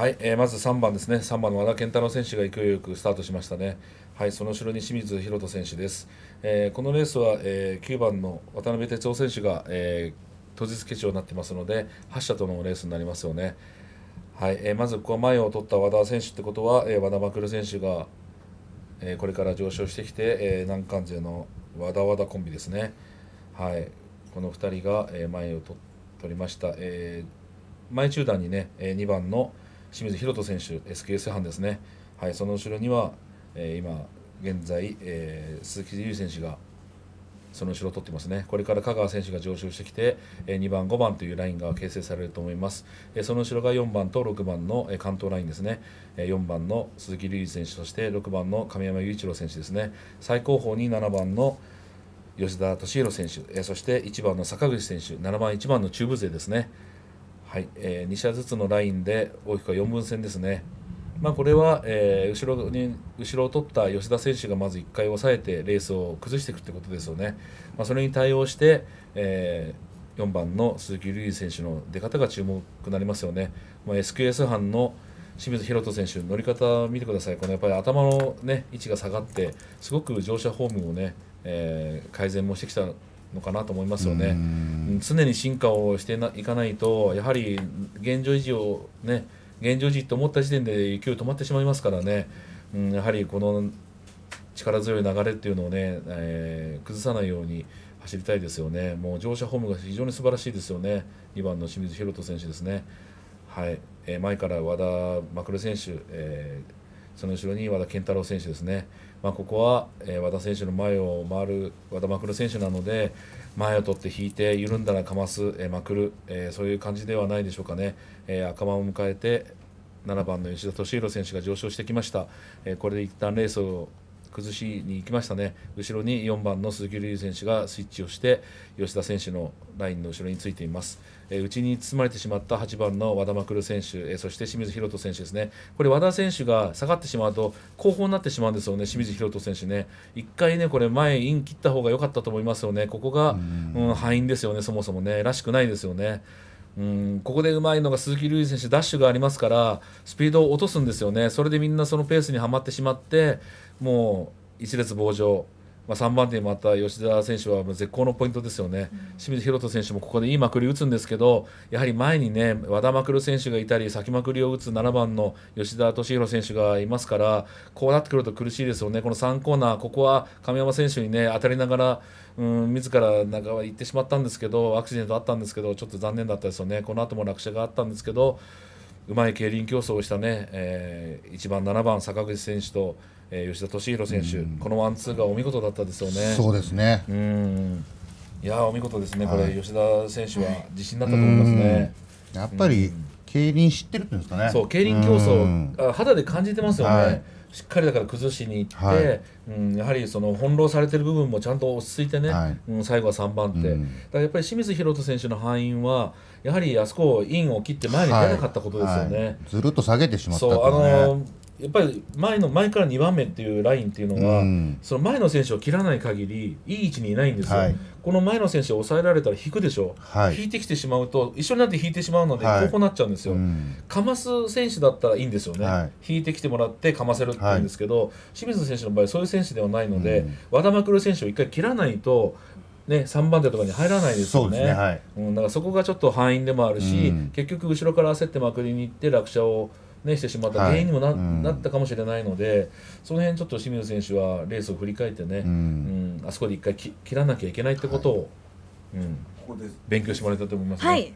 はい、えー、まず3番ですね、3番の和田健太郎選手が勢いよくスタートしましたね、はい、その後ろに清水宏斗選手です、えー、このレースは、えー、9番の渡辺哲夫選手が、えー、当日決勝になってますので、8社とのレースになりますよね、はいえー、まずここ前を取った和田選手ってことは、えー、和田真選手が、えー、これから上昇してきて、えー、難関勢の和田和田コンビですね、はい、この2人が、えー、前を取りました。えー前中段にね、えー、2番の清水宏斗選手 SKS 班ですね、はい、その後ろには、えー、今現在、えー、鈴木優選手がその後ろを取ってますねこれから香川選手が上昇してきて、えー、2番5番というラインが形成されると思います、えー、その後ろが4番と6番の、えー、関東ラインですね、えー、4番の鈴木隆二選手そして6番の神山雄一郎選手ですね最高峰に7番の吉田敏弘選手、えー、そして1番の坂口選手7番1番の中部勢ですねはい、えー、2射ずつのラインで大きくは4分線ですね。まあ、これは、えー、後ろに後ろを取った吉田選手がまず1回抑えてレースを崩していくということですよね、まあ、それに対応して、えー、4番の鈴木瑠璃選手の出方が注目になりますよね、まあ、SQS 班の清水宏斗選手乗り方を見てくださいこのやっぱり頭の、ね、位置が下がってすごく乗車フォームをね、ねえー、改善もしてきたのかなと思いますよね。常に進化をしていかないとやはり現状維持をね現状維持と思った時点で勢い止まってしまいますからね、うん、やはりこの力強い流れっていうのをね、えー、崩さないように走りたいですよね、もう乗車ホームが非常に素晴らしいですよね、2番の清水宏斗選手ですね、はいえー、前から和田マク選手、えーその後ろに和田健太郎選手ですね、まあ、ここは、え和田選手の前を回る和田まくる選手なので前を取って引いて緩んだらかます、えまくる、えそういう感じではないでしょうかね、え赤間を迎えて7番の吉田敏弘選手が上昇してきました、えこれで一旦レースを崩しに行きましたね後ろに4番の鈴木瑠選手がスイッチをして吉田選手のラインの後ろについています、えー、内に包まれてしまった8番の和田真選手、えー、そして清水宏斗選手ですねこれ和田選手が下がってしまうと後方になってしまうんですよね清水宏斗選手ね1回ねこれ前イン切った方が良かったと思いますよねここが、うん、敗因ですよねそもそもねらしくないですよね。うんここでうまいのが鈴木瑠唯選手、ダッシュがありますから、スピードを落とすんですよね、それでみんなそのペースにはまってしまって、もう一列棒状、まあ、3番手にまた吉田選手は絶好のポイントですよね、うん、清水宏斗選手もここでいいまくり打つんですけど、やはり前にね、和田まくる選手がいたり、先まくりを打つ7番の吉田敏弘選手がいますから、こうなってくると苦しいですよね、この3コーナー、ここは亀山選手にね、当たりながら、うん、自ら中は行ってしまったんですけど、アクシデントあったんですけど、ちょっと残念だったですよね、この後も落車があったんですけど、うまい競輪競争をしたね、えー、1番、7番、坂口選手と。えー、吉田敏弘選手、うん、このワンツーがお見事だったですよね。そうですねうんいやお見事ですね、これ、はい、吉田選手は自信だったと思いますね。やっぱり、競輪知ってるんですかね。そう競輪競争、あ肌で感じてますよね。はい、しっかりだから崩しに行って、はい、うん、やはりその翻弄されてる部分もちゃんと落ち着いてね、はい、うん、最後は三番手、うだからやっぱり清水宏人選手の敗因はやはりあそこをインを切って前に出なかったことですよね、ずるっと下げてしまった、ね、そうあのーやっぱり前の前から2番目っていうラインっていうのは、うん、その前の選手を切らない限りいい位置にいないんですよ、はい、この前の選手を抑えられたら引くでしょ、はい、引いてきてしまうと一緒になって引いてしまうので、はい、こうなっちゃうんですよ、うん、かます選手だったらいいんですよね、はい、引いてきてもらってかませるって言うんですけど、清水選手の場合そういう選手ではないので、うん、和田まくる選手を1回切らないとね、3番手とかに入らないですよね。うん、だからそこがちょっと敗因でもあるし、結局後ろから焦ってまくりに行って落車をね、してしまった原因にもなはい、なったかもしれないのでその辺ちょっと清水選手はレースを振り返ってね、うん、うん、あそこで一回切らなきゃいけないってことを、はい、うん、ここで勉強してもらえたと思います、ね、はい